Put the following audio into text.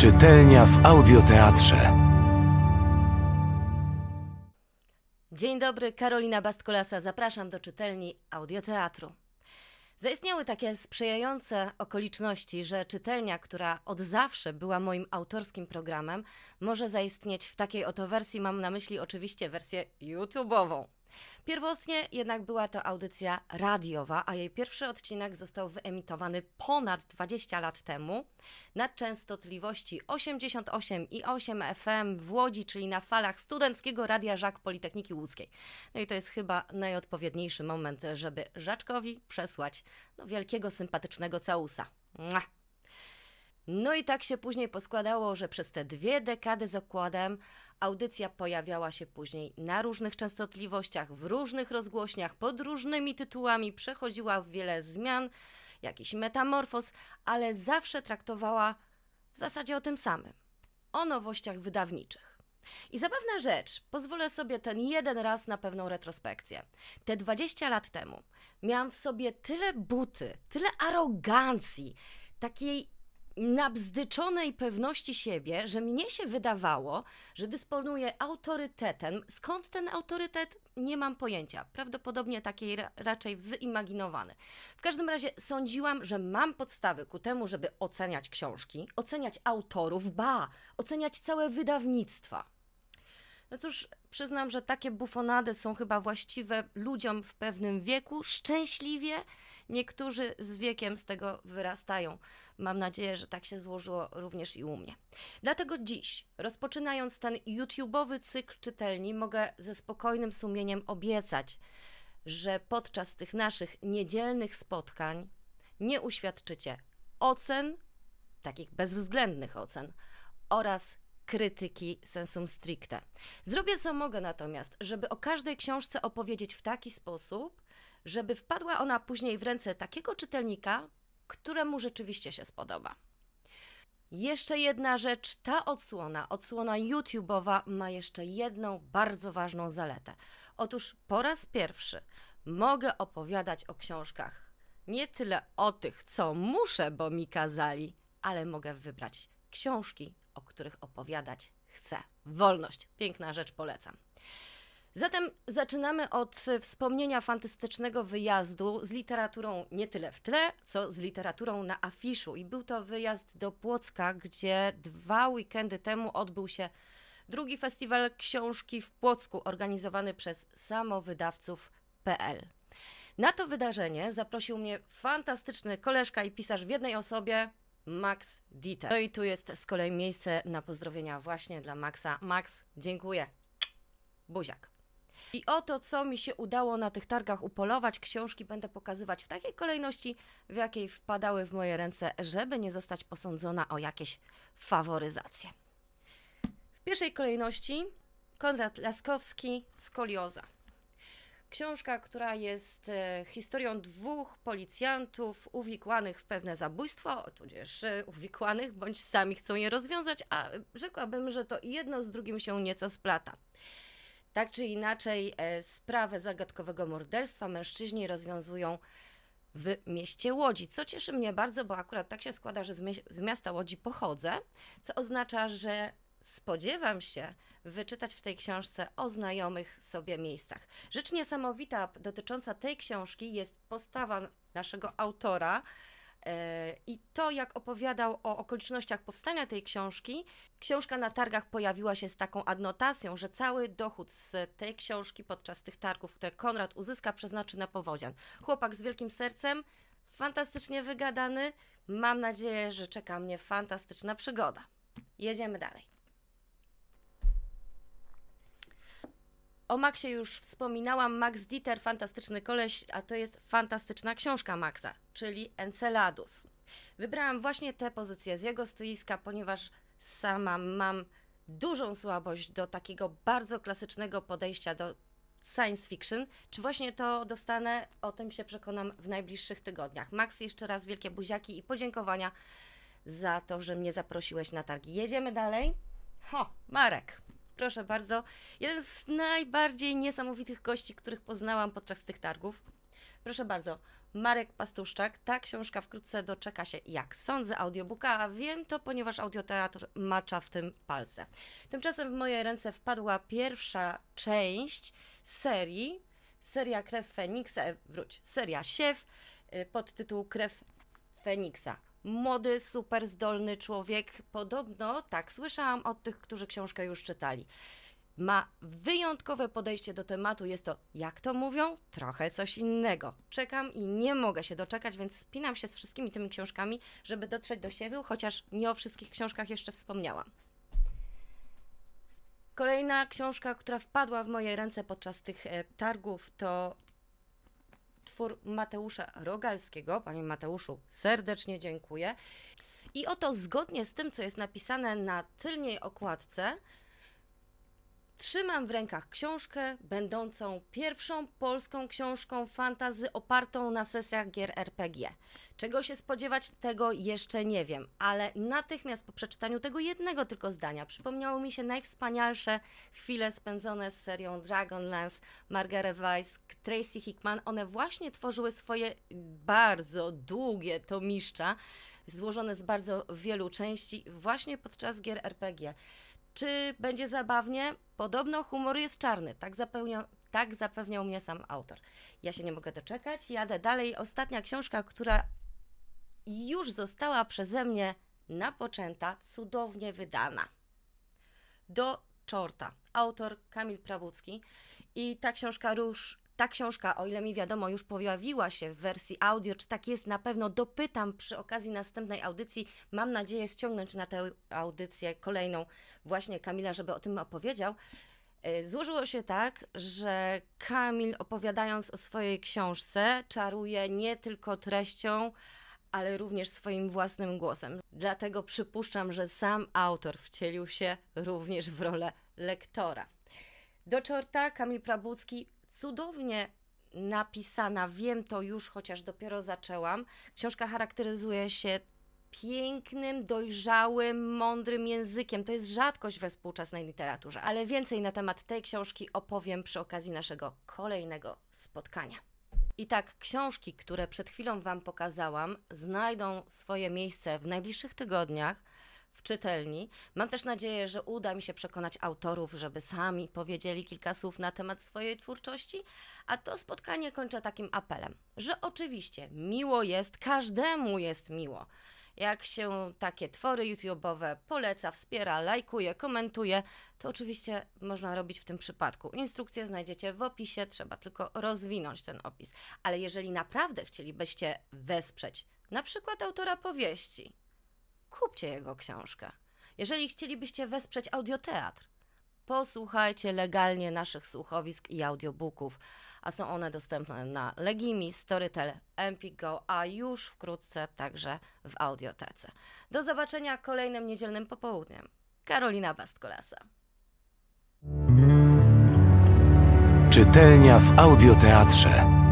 Czytelnia w audioteatrze. Dzień dobry, Karolina Bastkolasa. Zapraszam do czytelni audioteatru. Zaistniały takie sprzyjające okoliczności, że czytelnia, która od zawsze była moim autorskim programem, może zaistnieć w takiej oto wersji. Mam na myśli oczywiście wersję YouTube'ową. Pierwotnie jednak była to audycja radiowa, a jej pierwszy odcinek został wyemitowany ponad 20 lat temu na częstotliwości 88 i 8 FM w Łodzi, czyli na falach Studenckiego Radia Żak Politechniki Łódzkiej. No i to jest chyba najodpowiedniejszy moment, żeby Żaczkowi przesłać no, wielkiego, sympatycznego całusa. Mua! No i tak się później poskładało, że przez te dwie dekady z okładem audycja pojawiała się później na różnych częstotliwościach, w różnych rozgłośniach, pod różnymi tytułami, przechodziła w wiele zmian, jakiś metamorfoz, ale zawsze traktowała w zasadzie o tym samym o nowościach wydawniczych. I zabawna rzecz, pozwolę sobie ten jeden raz na pewną retrospekcję. Te 20 lat temu miałam w sobie tyle buty, tyle arogancji, takiej nabzdyczonej pewności siebie, że mnie się wydawało, że dysponuję autorytetem. Skąd ten autorytet? Nie mam pojęcia. Prawdopodobnie takiej ra raczej wyimaginowany. W każdym razie sądziłam, że mam podstawy ku temu, żeby oceniać książki, oceniać autorów, ba, oceniać całe wydawnictwa. No cóż, przyznam, że takie bufonady są chyba właściwe ludziom w pewnym wieku, szczęśliwie, Niektórzy z wiekiem z tego wyrastają. Mam nadzieję, że tak się złożyło również i u mnie. Dlatego dziś, rozpoczynając ten YouTube'owy cykl czytelni, mogę ze spokojnym sumieniem obiecać, że podczas tych naszych niedzielnych spotkań nie uświadczycie ocen, takich bezwzględnych ocen, oraz krytyki sensum stricte. Zrobię co mogę natomiast, żeby o każdej książce opowiedzieć w taki sposób, żeby wpadła ona później w ręce takiego czytelnika, któremu rzeczywiście się spodoba. Jeszcze jedna rzecz, ta odsłona, odsłona YouTube'owa ma jeszcze jedną bardzo ważną zaletę. Otóż po raz pierwszy mogę opowiadać o książkach. Nie tyle o tych, co muszę, bo mi kazali, ale mogę wybrać książki, o których opowiadać chcę. Wolność, piękna rzecz, polecam. Zatem zaczynamy od wspomnienia fantastycznego wyjazdu z literaturą nie tyle w tle, co z literaturą na afiszu. I był to wyjazd do Płocka, gdzie dwa weekendy temu odbył się drugi festiwal książki w Płocku, organizowany przez samowydawców.pl. Na to wydarzenie zaprosił mnie fantastyczny koleżka i pisarz w jednej osobie, Max Dieter. No i tu jest z kolei miejsce na pozdrowienia właśnie dla Maxa. Max, dziękuję. Buziak. I oto, co mi się udało na tych targach upolować, książki będę pokazywać w takiej kolejności, w jakiej wpadały w moje ręce, żeby nie zostać posądzona o jakieś faworyzacje. W pierwszej kolejności Konrad Laskowski, Skolioza. Książka, która jest e, historią dwóch policjantów uwikłanych w pewne zabójstwo, tudzież e, uwikłanych, bądź sami chcą je rozwiązać, a e, rzekłabym, że to jedno z drugim się nieco splata. Tak czy inaczej, e, sprawę zagadkowego morderstwa mężczyźni rozwiązują w mieście Łodzi, co cieszy mnie bardzo, bo akurat tak się składa, że z miasta Łodzi pochodzę, co oznacza, że spodziewam się wyczytać w tej książce o znajomych sobie miejscach. Rzecz niesamowita dotycząca tej książki jest postawa naszego autora, E, I to, jak opowiadał o okolicznościach powstania tej książki, książka na targach pojawiła się z taką adnotacją, że cały dochód z tej książki podczas tych targów, które Konrad uzyska, przeznaczy na powodzian. Chłopak z wielkim sercem, fantastycznie wygadany. Mam nadzieję, że czeka mnie fantastyczna przygoda. Jedziemy dalej. O Maxie już wspominałam, Max Dieter, fantastyczny koleś, a to jest fantastyczna książka Maxa, czyli Enceladus. Wybrałam właśnie tę pozycję z jego stoiska, ponieważ sama mam dużą słabość do takiego bardzo klasycznego podejścia do science fiction. Czy właśnie to dostanę, o tym się przekonam w najbliższych tygodniach. Max, jeszcze raz wielkie buziaki i podziękowania za to, że mnie zaprosiłeś na targi. Jedziemy dalej. Ho, Marek proszę bardzo, jeden z najbardziej niesamowitych gości, których poznałam podczas tych targów. Proszę bardzo, Marek Pastuszczak. Ta książka wkrótce doczeka się, jak sądzę, audiobooka, a wiem to, ponieważ audioteatr macza w tym palce. Tymczasem w moje ręce wpadła pierwsza część serii, seria Krew Feniksa, e, wróć, seria Siew y, pod tytuł Krew Feniksa młody, super zdolny człowiek, podobno, tak słyszałam od tych, którzy książkę już czytali. Ma wyjątkowe podejście do tematu, jest to, jak to mówią, trochę coś innego. Czekam i nie mogę się doczekać, więc spinam się z wszystkimi tymi książkami, żeby dotrzeć do siebie, chociaż nie o wszystkich książkach jeszcze wspomniałam. Kolejna książka, która wpadła w moje ręce podczas tych e, targów, to Twór Mateusza Rogalskiego. Panie Mateuszu, serdecznie dziękuję. I oto zgodnie z tym, co jest napisane na tylnej okładce, Trzymam w rękach książkę, będącą pierwszą polską książką fantazy opartą na sesjach gier RPG. Czego się spodziewać, tego jeszcze nie wiem, ale natychmiast po przeczytaniu tego jednego tylko zdania przypomniało mi się najwspanialsze chwile spędzone z serią Dragonlance, Margaret Weiss, Tracy Hickman. One właśnie tworzyły swoje bardzo długie tomiszcza, złożone z bardzo wielu części, właśnie podczas gier RPG. Czy będzie zabawnie? Podobno humor jest czarny, tak, zapełnia, tak zapewniał mnie sam autor. Ja się nie mogę doczekać, jadę dalej. Ostatnia książka, która już została przeze mnie napoczęta, cudownie wydana. Do czorta. Autor Kamil Prawucki. I ta książka Róż ta książka, o ile mi wiadomo, już pojawiła się w wersji audio. Czy tak jest? Na pewno dopytam przy okazji następnej audycji. Mam nadzieję ściągnąć na tę audycję kolejną właśnie Kamila, żeby o tym opowiedział. E, złożyło się tak, że Kamil opowiadając o swojej książce czaruje nie tylko treścią, ale również swoim własnym głosem. Dlatego przypuszczam, że sam autor wcielił się również w rolę lektora. Do czorta Kamil Prabucki cudownie napisana, wiem to już, chociaż dopiero zaczęłam. Książka charakteryzuje się pięknym, dojrzałym, mądrym językiem. To jest rzadkość we współczesnej literaturze, ale więcej na temat tej książki opowiem przy okazji naszego kolejnego spotkania. I tak, książki, które przed chwilą Wam pokazałam, znajdą swoje miejsce w najbliższych tygodniach w czytelni. Mam też nadzieję, że uda mi się przekonać autorów, żeby sami powiedzieli kilka słów na temat swojej twórczości, a to spotkanie kończę takim apelem, że oczywiście miło jest, każdemu jest miło jak się takie twory YouTube'owe poleca, wspiera, lajkuje, komentuje, to oczywiście można robić w tym przypadku. Instrukcje znajdziecie w opisie, trzeba tylko rozwinąć ten opis. Ale jeżeli naprawdę chcielibyście wesprzeć na przykład autora powieści, kupcie jego książkę. Jeżeli chcielibyście wesprzeć audioteatr, posłuchajcie legalnie naszych słuchowisk i audiobooków, a są one dostępne na Legimi, Storytel, MPGO, a już wkrótce także w audiotece. Do zobaczenia kolejnym niedzielnym popołudniem. Karolina Bastkolasa. Czytelnia w audioteatrze.